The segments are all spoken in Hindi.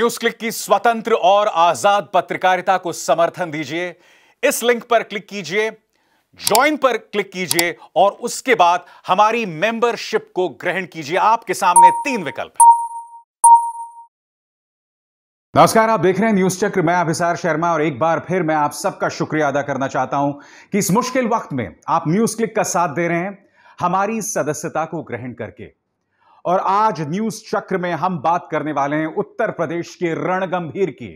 न्यूज क्लिक की स्वतंत्र और आजाद पत्रकारिता को समर्थन दीजिए इस लिंक पर क्लिक कीजिए ज्वाइन पर क्लिक कीजिए और उसके बाद हमारी मेंबरशिप को ग्रहण कीजिए आपके सामने तीन विकल्प हैं नमस्कार आप देख रहे हैं न्यूज चक्र मैं अभिसार शर्मा और एक बार फिर मैं आप सबका शुक्रिया अदा करना चाहता हूं कि इस मुश्किल वक्त में आप न्यूज क्लिक का साथ दे रहे हैं हमारी सदस्यता को ग्रहण करके और आज न्यूज चक्र में हम बात करने वाले हैं उत्तर प्रदेश के रणगंभीर की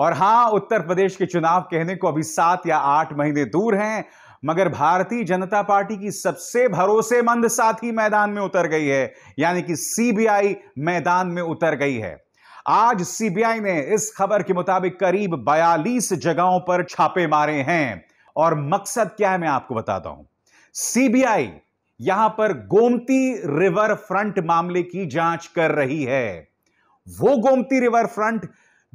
और हां उत्तर प्रदेश के चुनाव कहने को अभी सात या आठ महीने दूर हैं मगर भारतीय जनता पार्टी की सबसे भरोसेमंद साथी मैदान में उतर गई है यानी कि सीबीआई मैदान में उतर गई है आज सीबीआई ने इस खबर के मुताबिक करीब 42 जगहों पर छापे मारे हैं और मकसद क्या है मैं आपको बताता हूं सीबीआई यहां पर गोमती रिवर फ्रंट मामले की जांच कर रही है वो गोमती रिवर फ्रंट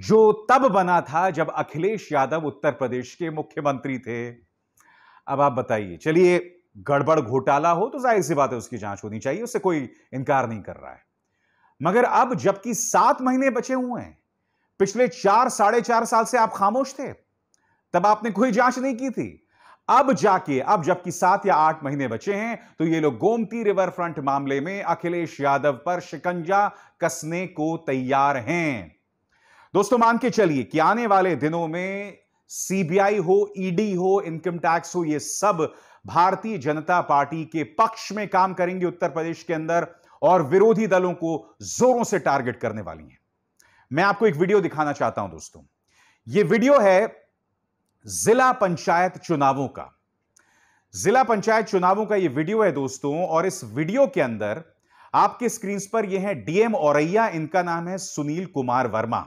जो तब बना था जब अखिलेश यादव उत्तर प्रदेश के मुख्यमंत्री थे अब आप बताइए चलिए गड़बड़ घोटाला हो तो जाहिर सी बात है उसकी जांच होनी चाहिए उससे कोई इनकार नहीं कर रहा है मगर अब जबकि सात महीने बचे हुए हैं पिछले चार साढ़े चार साल से आप खामोश थे तब आपने कोई जांच नहीं की थी अब जाके अब जबकि सात या आठ महीने बचे हैं तो ये लोग गोमती रिवर फ्रंट मामले में अखिलेश यादव पर शिकंजा कसने को तैयार हैं दोस्तों मान के चलिए कि आने वाले दिनों में सीबीआई हो ईडी हो इनकम टैक्स हो ये सब भारतीय जनता पार्टी के पक्ष में काम करेंगे उत्तर प्रदेश के अंदर और विरोधी दलों को जोरों से टारगेट करने वाली हैं मैं आपको एक वीडियो दिखाना चाहता हूं दोस्तों ये वीडियो है जिला पंचायत चुनावों का जिला पंचायत चुनावों का ये वीडियो है दोस्तों और इस वीडियो के अंदर आपके स्क्रीन पर ये है डीएम औरैया इनका नाम है सुनील कुमार वर्मा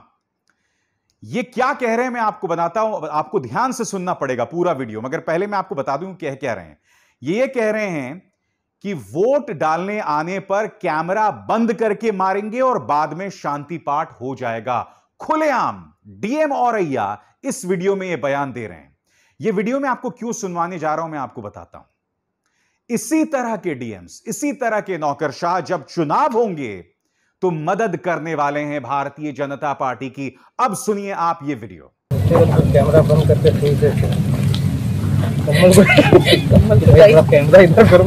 ये क्या कह रहे हैं मैं आपको बताता हूं आपको ध्यान से सुनना पड़ेगा पूरा वीडियो मगर पहले मैं आपको बता दूं क्या कह रहे हैं ये कह रहे हैं कि वोट डालने आने पर कैमरा बंद करके मारेंगे और बाद में शांति पाठ हो जाएगा खुलेआम डीएम औरैया इस वीडियो में ये बयान दे रहे हैं ये वीडियो में आपको क्यों सुनवाने जा रहा हूं मैं आपको बताता हूं इसी तरह के डीएम्स इसी तरह के नौकरशाह जब चुनाव होंगे तो मदद करने वाले हैं भारतीय जनता पार्टी की अब सुनिए आप ये वीडियो कैमरा बंद करके कैमरा इधर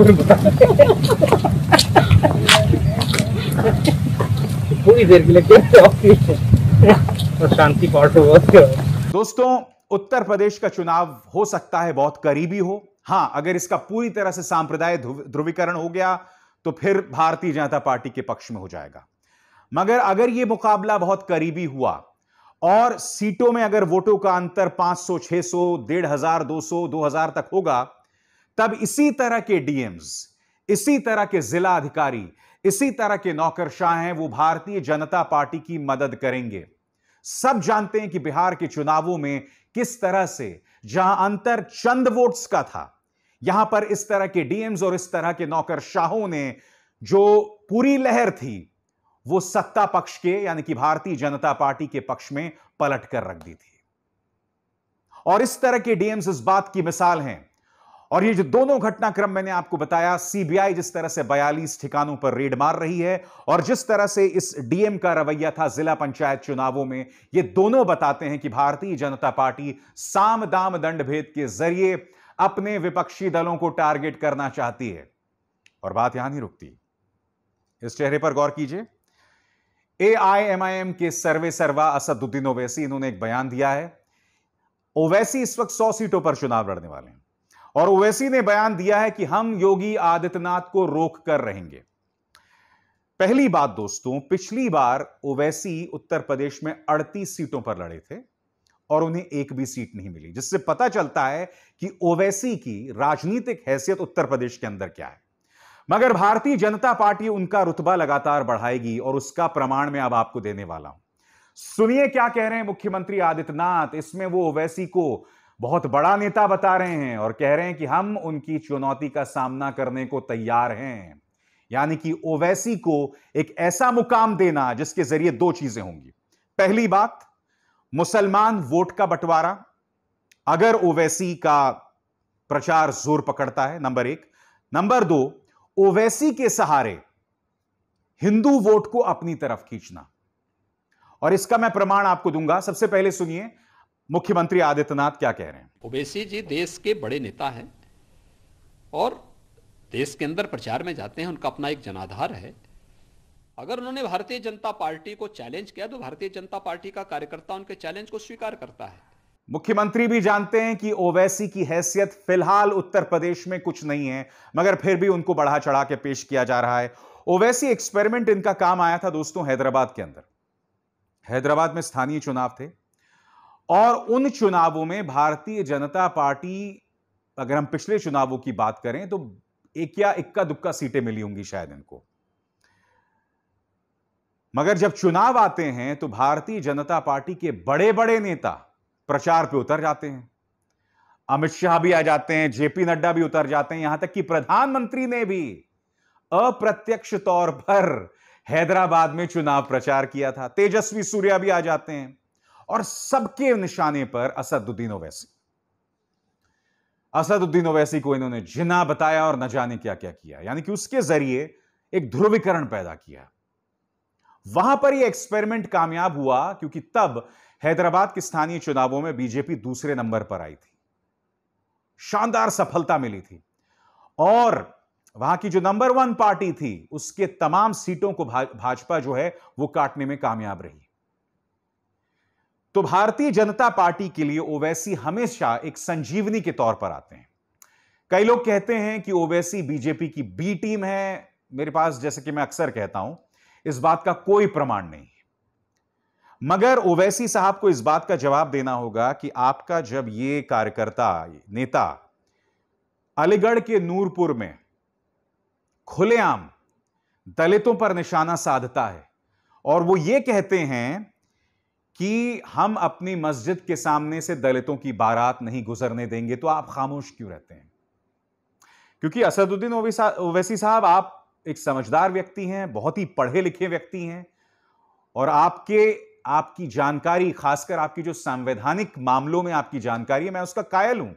पूरी देर के लिए शांति पार्ट हो दोस्तों उत्तर प्रदेश का चुनाव हो सकता है बहुत करीबी हो हां अगर इसका पूरी तरह से सांप्रदाय ध्रुवीकरण हो गया तो फिर भारतीय जनता पार्टी के पक्ष में हो जाएगा मगर अगर यह मुकाबला बहुत करीबी हुआ और सीटों में अगर वोटों का अंतर 500, 600, डेढ़ हजार दो 2000 दो हजार तक होगा तब इसी तरह के डीएम्स इसी तरह के जिला अधिकारी इसी तरह के नौकरशाह हैं वो भारतीय जनता पार्टी की मदद करेंगे सब जानते हैं कि बिहार के चुनावों में किस तरह से जहां अंतर चंद वोट्स का था यहां पर इस तरह के डीएम्स और इस तरह के नौकरशाहों ने जो पूरी लहर थी वो सत्ता पक्ष के यानी कि भारतीय जनता पार्टी के पक्ष में पलट कर रख दी थी और इस तरह के डीएम्स इस बात की मिसाल हैं और ये जो दोनों घटनाक्रम मैंने आपको बताया सीबीआई जिस तरह से 42 ठिकानों पर रेड मार रही है और जिस तरह से इस डीएम का रवैया था जिला पंचायत चुनावों में ये दोनों बताते हैं कि भारतीय जनता पार्टी साम दाम दंड भेद के जरिए अपने विपक्षी दलों को टारगेट करना चाहती है और बात यहां नहीं रुकती इस चेहरे पर गौर कीजिए ए के सर्वे सर्वा असदुद्दीन ओवैसी इन्होंने एक बयान दिया है ओवैसी इस वक्त सौ सीटों पर चुनाव लड़ने वाले हैं और ओवैसी ने बयान दिया है कि हम योगी आदित्यनाथ को रोक कर रहेंगे पहली बात दोस्तों पिछली बार ओवैसी उत्तर प्रदेश में 38 सीटों पर लड़े थे और उन्हें एक भी सीट नहीं मिली जिससे पता चलता है कि ओवैसी की राजनीतिक हैसियत उत्तर प्रदेश के अंदर क्या है मगर भारतीय जनता पार्टी उनका रुतबा लगातार बढ़ाएगी और उसका प्रमाण मैं अब आपको देने वाला हूं सुनिए क्या कह रहे हैं मुख्यमंत्री आदित्यनाथ इसमें वो ओवैसी को बहुत बड़ा नेता बता रहे हैं और कह रहे हैं कि हम उनकी चुनौती का सामना करने को तैयार हैं यानी कि ओवैसी को एक ऐसा मुकाम देना जिसके जरिए दो चीजें होंगी पहली बात मुसलमान वोट का बंटवारा अगर ओवैसी का प्रचार जोर पकड़ता है नंबर एक नंबर दो ओवैसी के सहारे हिंदू वोट को अपनी तरफ खींचना और इसका मैं प्रमाण आपको दूंगा सबसे पहले सुनिए मुख्यमंत्री आदित्यनाथ क्या कह रहे हैं ओवैसी जी देश के बड़े नेता हैं और देश के अंदर प्रचार में जाते हैं उनका अपना एक जनाधार है अगर उन्होंने भारतीय जनता पार्टी को चैलेंज किया तो भारतीय जनता पार्टी का कार्यकर्ता उनके चैलेंज को स्वीकार करता है मुख्यमंत्री भी जानते हैं कि ओवैसी की हैसियत फिलहाल उत्तर प्रदेश में कुछ नहीं है मगर फिर भी उनको बढ़ा चढ़ा के पेश किया जा रहा है ओवैसी एक्सपेरिमेंट इनका काम आया था दोस्तों हैदराबाद के अंदर हैदराबाद में स्थानीय चुनाव थे और उन चुनावों में भारतीय जनता पार्टी अगर हम पिछले चुनावों की बात करें तो एक या इक्का दुक्का सीटें मिली होंगी शायद इनको मगर जब चुनाव आते हैं तो भारतीय जनता पार्टी के बड़े बड़े नेता प्रचार पे उतर जाते हैं अमित शाह भी आ जाते हैं जेपी नड्डा भी उतर जाते हैं यहां तक कि प्रधानमंत्री ने भी अप्रत्यक्ष तौर पर हैदराबाद में चुनाव प्रचार किया था तेजस्वी सूर्या भी आ जाते हैं और सबके निशाने पर असदुद्दीन ओवैसी असदुद्दीन ओवैसी को इन्होंने जिना बताया और न जाने क्या क्या किया यानी कि उसके जरिए एक ध्रुवीकरण पैदा किया वहां पर यह एक्सपेरिमेंट कामयाब हुआ क्योंकि तब हैदराबाद के स्थानीय चुनावों में बीजेपी दूसरे नंबर पर आई थी शानदार सफलता मिली थी और वहां की जो नंबर वन पार्टी थी उसके तमाम सीटों को भाजपा जो है वो काटने में कामयाब रही तो भारतीय जनता पार्टी के लिए ओवैसी हमेशा एक संजीवनी के तौर पर आते हैं कई लोग कहते हैं कि ओवैसी बीजेपी की बी टीम है मेरे पास जैसे कि मैं अक्सर कहता हूं इस बात का कोई प्रमाण नहीं मगर ओवैसी साहब को इस बात का जवाब देना होगा कि आपका जब ये कार्यकर्ता नेता अलीगढ़ के नूरपुर में खुलेआम दलितों पर निशाना साधता है और वो ये कहते हैं कि हम अपनी मस्जिद के सामने से दलितों की बारात नहीं गुजरने देंगे तो आप खामोश क्यों रहते हैं क्योंकि असदुद्दीन ओवैसी साहब आप एक समझदार व्यक्ति हैं बहुत ही पढ़े लिखे व्यक्ति हैं और आपके आपकी जानकारी खासकर आपकी जो संवैधानिक मामलों में आपकी जानकारी है मैं उसका कायल हूं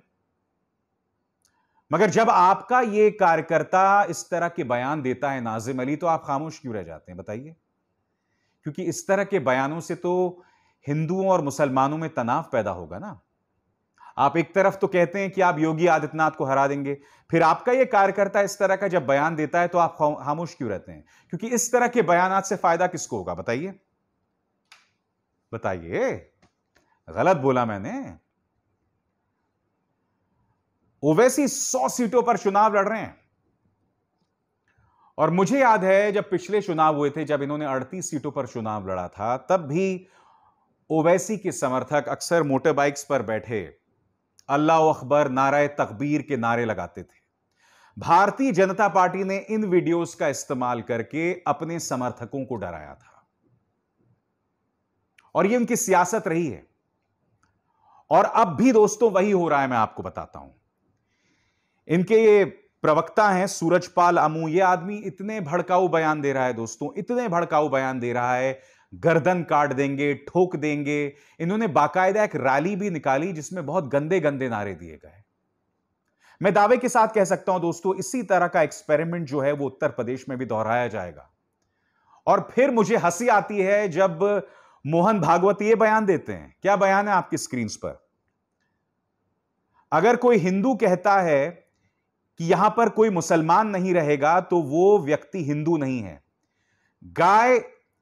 मगर जब आपका ये कार्यकर्ता इस तरह के बयान देता है नाजिम अली तो आप खामोश क्यों रह जाते हैं बताइए क्योंकि इस तरह के बयानों से तो हिंदुओं और मुसलमानों में तनाव पैदा होगा ना आप एक तरफ तो कहते हैं कि आप योगी आदित्यनाथ को हरा देंगे फिर आपका यह कार्यकर्ता इस तरह का जब बयान देता है तो आप खामोश क्यों रहते हैं क्योंकि इस तरह के बयान से फायदा किसको होगा बताइए बताइए गलत बोला मैंने ओवैसी सौ सीटों पर चुनाव लड़ रहे हैं और मुझे याद है जब पिछले चुनाव हुए थे जब इन्होंने 38 सीटों पर चुनाव लड़ा था तब भी ओवैसी के समर्थक अक्सर मोटरबाइक्स पर बैठे अल्लाह अकबर नाराय तकबीर के नारे लगाते थे भारतीय जनता पार्टी ने इन वीडियोस का इस्तेमाल करके अपने समर्थकों को डराया था और ये उनकी सियासत रही है और अब भी दोस्तों वही हो रहा है मैं आपको बताता हूं इनके ये प्रवक्ता हैं सूरजपाल अमू ये आदमी इतने भड़काऊ बयान दे रहा है दोस्तों इतने भड़काऊ बयान दे रहा है गर्दन काट देंगे ठोक देंगे इन्होंने बाकायदा एक रैली भी निकाली जिसमें बहुत गंदे गंदे नारे दिए गए मैं दावे के साथ कह सकता हूं दोस्तों इसी तरह का एक्सपेरिमेंट जो है वो उत्तर प्रदेश में भी दोहराया जाएगा और फिर मुझे हंसी आती है जब मोहन भागवत ये बयान देते हैं क्या बयान है आपकी स्क्रीन पर अगर कोई हिंदू कहता है कि यहां पर कोई मुसलमान नहीं रहेगा तो वो व्यक्ति हिंदू नहीं है गाय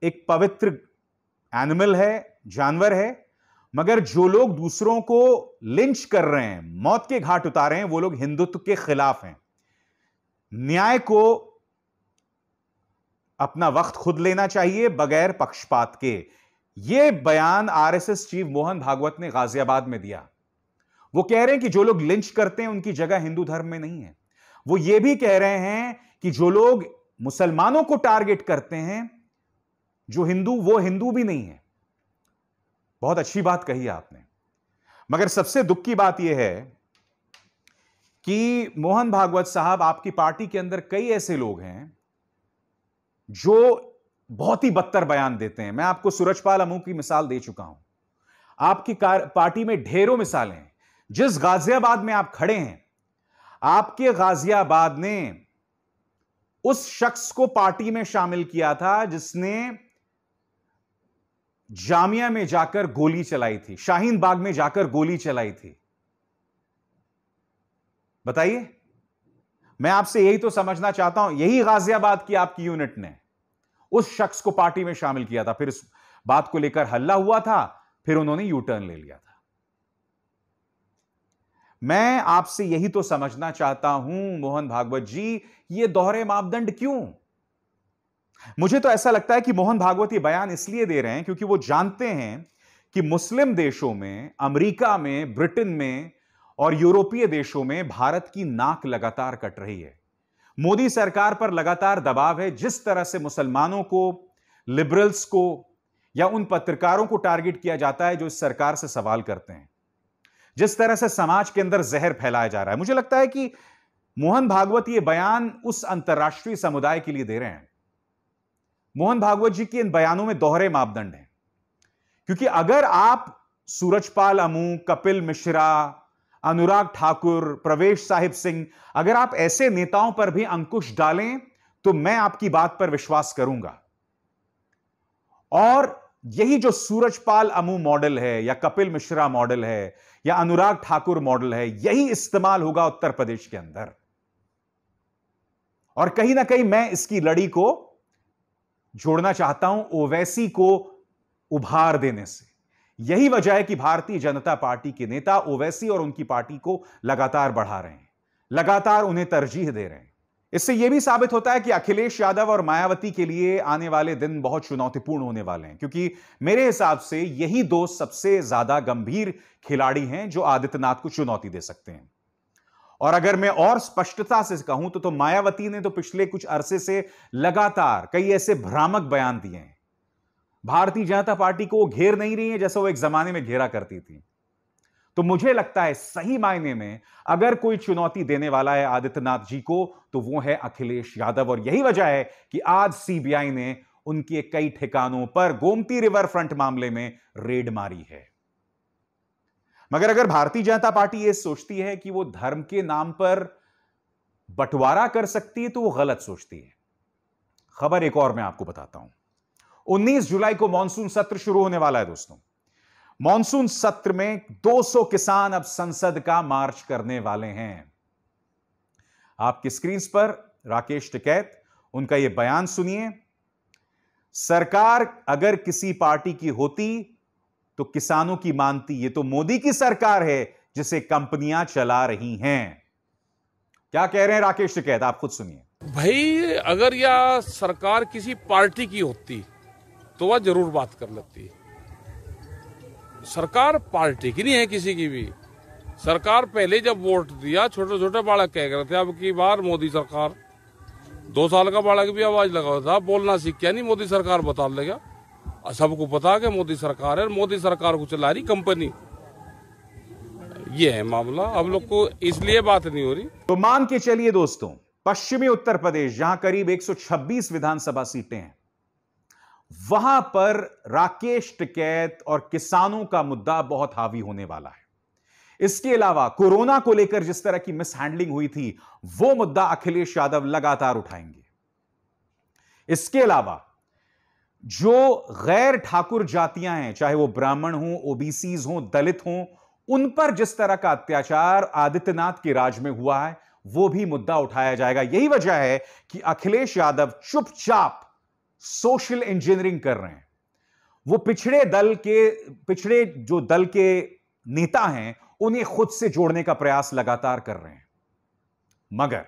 एक पवित्र एनिमल है जानवर है मगर जो लोग दूसरों को लिंच कर रहे हैं मौत के घाट उतारे हैं वो लोग हिंदुत्व के खिलाफ हैं न्याय को अपना वक्त खुद लेना चाहिए बगैर पक्षपात के ये बयान आरएसएस चीफ मोहन भागवत ने गाजियाबाद में दिया वो कह रहे हैं कि जो लोग लिंच करते हैं उनकी जगह हिंदू धर्म में नहीं है वो ये भी कह रहे हैं कि जो लोग मुसलमानों को टारगेट करते हैं जो हिंदू वो हिंदू भी नहीं है बहुत अच्छी बात कही आपने मगर सबसे दुख की बात यह है कि मोहन भागवत साहब आपकी पार्टी के अंदर कई ऐसे लोग हैं जो बहुत ही बदतर बयान देते हैं मैं आपको सूरजपाल अमू की मिसाल दे चुका हूं आपकी पार्टी में ढेरों मिसालें हैं जिस गाजियाबाद में आप खड़े हैं आपके गाजियाबाद ने उस शख्स को पार्टी में शामिल किया था जिसने जामिया में जाकर गोली चलाई थी शाहीन बाग में जाकर गोली चलाई थी बताइए मैं आपसे यही तो समझना चाहता हूं यही गाजियाबाद की आपकी यूनिट ने उस शख्स को पार्टी में शामिल किया था फिर इस बात को लेकर हल्ला हुआ था फिर उन्होंने यू टर्न ले लिया था मैं आपसे यही तो समझना चाहता हूं मोहन भागवत जी ये दोहरे मापदंड क्यों मुझे तो ऐसा लगता है कि मोहन भागवत ये बयान इसलिए दे रहे हैं क्योंकि वो जानते हैं कि मुस्लिम देशों में अमेरिका में ब्रिटेन में और यूरोपीय देशों में भारत की नाक लगातार कट रही है मोदी सरकार पर लगातार दबाव है जिस तरह से मुसलमानों को लिबरल्स को या उन पत्रकारों को टारगेट किया जाता है जो इस सरकार से सवाल करते हैं जिस तरह से समाज के अंदर जहर फैलाया जा रहा है मुझे लगता है कि मोहन भागवत ये बयान उस अंतर्राष्ट्रीय समुदाय के लिए दे रहे हैं मोहन भागवत जी के इन बयानों में दोहरे मापदंड हैं क्योंकि अगर आप सूरजपाल अमू कपिल मिश्रा अनुराग ठाकुर प्रवेश साहिब सिंह अगर आप ऐसे नेताओं पर भी अंकुश डालें तो मैं आपकी बात पर विश्वास करूंगा और यही जो सूरजपाल अमू मॉडल है या कपिल मिश्रा मॉडल है या अनुराग ठाकुर मॉडल है यही इस्तेमाल होगा उत्तर प्रदेश के अंदर और कहीं ना कहीं मैं इसकी लड़ी को जोड़ना चाहता हूं ओवैसी को उभार देने से यही वजह है कि भारतीय जनता पार्टी के नेता ओवैसी और उनकी पार्टी को लगातार बढ़ा रहे हैं लगातार उन्हें तरजीह दे रहे हैं इससे यह भी साबित होता है कि अखिलेश यादव और मायावती के लिए आने वाले दिन बहुत चुनौतीपूर्ण होने वाले हैं क्योंकि मेरे हिसाब से यही दो सबसे ज्यादा गंभीर खिलाड़ी हैं जो आदित्यनाथ को चुनौती दे सकते हैं और अगर मैं और स्पष्टता से कहूं तो, तो मायावती ने तो पिछले कुछ अरसे से लगातार कई ऐसे भ्रामक बयान दिए हैं भारतीय जनता पार्टी को वो घेर नहीं रही है जैसा वो एक जमाने में घेरा करती थी तो मुझे लगता है सही मायने में अगर कोई चुनौती देने वाला है आदित्यनाथ जी को तो वो है अखिलेश यादव और यही वजह है कि आज सीबीआई ने उनके कई ठिकानों पर गोमती रिवर फ्रंट मामले में रेड मारी है मगर अगर भारतीय जनता पार्टी ये सोचती है कि वो धर्म के नाम पर बंटवारा कर सकती है तो वो गलत सोचती है खबर एक और मैं आपको बताता हूं 19 जुलाई को मानसून सत्र शुरू होने वाला है दोस्तों मानसून सत्र में 200 किसान अब संसद का मार्च करने वाले हैं आपकी स्क्रीन पर राकेश टिकैत उनका यह बयान सुनिए सरकार अगर किसी पार्टी की होती तो किसानों की मानती ये तो मोदी की सरकार है जिसे कंपनियां चला रही हैं क्या कह रहे हैं राकेश शिकायत आप खुद सुनिए भाई अगर यह सरकार किसी पार्टी की होती तो वह जरूर बात कर लेती सरकार पार्टी की नहीं है किसी की भी सरकार पहले जब वोट दिया छोटे छोटे बालक कह रहे थे अब की बार मोदी सरकार दो साल का बालक भी आवाज लगा था बोलना सीख क्या नहीं मोदी सरकार बता लेगा सबको पता कि मोदी सरकार है मोदी सरकार को चला रही कंपनी ये है मामला अब लोग को इसलिए बात नहीं हो रही तो मान के चलिए दोस्तों पश्चिमी उत्तर प्रदेश जहां करीब 126 विधानसभा सीटें हैं वहां पर राकेश टिकैत और किसानों का मुद्दा बहुत हावी होने वाला है इसके अलावा कोरोना को लेकर जिस तरह की मिसहैंडलिंग हुई थी वो मुद्दा अखिलेश यादव लगातार उठाएंगे इसके अलावा जो गैर ठाकुर जातियां हैं चाहे वो ब्राह्मण हों ओबीसी हों दलित हों उन पर जिस तरह का अत्याचार आदित्यनाथ के राज में हुआ है वो भी मुद्दा उठाया जाएगा यही वजह है कि अखिलेश यादव चुपचाप सोशल इंजीनियरिंग कर रहे हैं वो पिछड़े दल के पिछड़े जो दल के नेता हैं उन्हें खुद से जोड़ने का प्रयास लगातार कर रहे हैं मगर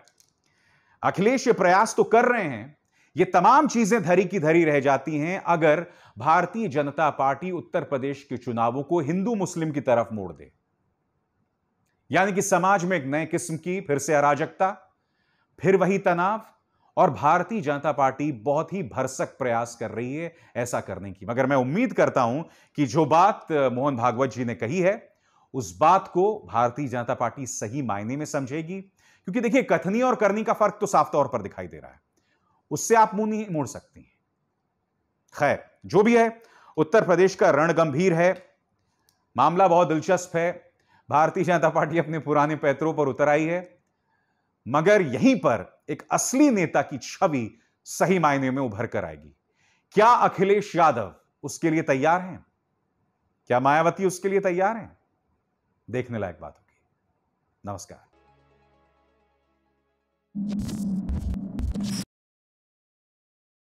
अखिलेश ये प्रयास तो कर रहे हैं ये तमाम चीजें धरी की धरी रह जाती हैं अगर भारतीय जनता पार्टी उत्तर प्रदेश के चुनावों को हिंदू मुस्लिम की तरफ मोड़ दे यानी कि समाज में एक नए किस्म की फिर से अराजकता फिर वही तनाव और भारतीय जनता पार्टी बहुत ही भरसक प्रयास कर रही है ऐसा करने की मगर मैं उम्मीद करता हूं कि जो बात मोहन भागवत जी ने कही है उस बात को भारतीय जनता पार्टी सही मायने में समझेगी क्योंकि देखिए कथनी और करनी का फर्क तो साफ तौर पर दिखाई दे रहा है उससे आप मुंह नहीं मोड़ सकते हैं खैर जो भी है उत्तर प्रदेश का रण गंभीर है मामला बहुत दिलचस्प है भारतीय जनता पार्टी अपने पुराने पैतरों पर उतर आई है मगर यहीं पर एक असली नेता की छवि सही मायने में उभर कर आएगी क्या अखिलेश यादव उसके लिए तैयार हैं क्या मायावती उसके लिए तैयार हैं देखने लायक बात होगी नमस्कार